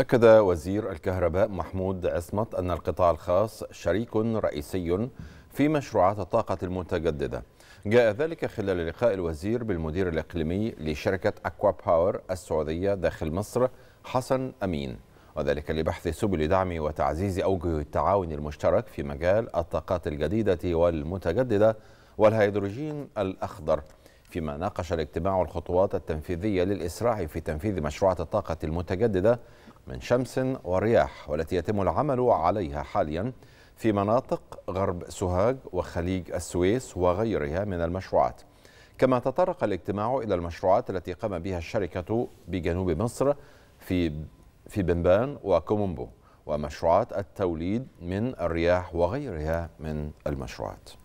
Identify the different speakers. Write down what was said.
Speaker 1: أكد وزير الكهرباء محمود عصمت أن القطاع الخاص شريك رئيسي في مشروعات الطاقة المتجددة جاء ذلك خلال لقاء الوزير بالمدير الإقليمي لشركة أكوا باور السعودية داخل مصر حسن أمين وذلك لبحث سبل دعم وتعزيز أوجه التعاون المشترك في مجال الطاقات الجديدة والمتجددة والهيدروجين الأخضر فيما ناقش الاجتماع الخطوات التنفيذية للإسراع في تنفيذ مشروعات الطاقة المتجددة من شمس ورياح والتي يتم العمل عليها حاليا في مناطق غرب سوهاج وخليج السويس وغيرها من المشروعات كما تطرق الاجتماع إلى المشروعات التي قام بها الشركة بجنوب مصر في في بنبان وكومومبو ومشروعات التوليد من الرياح وغيرها من المشروعات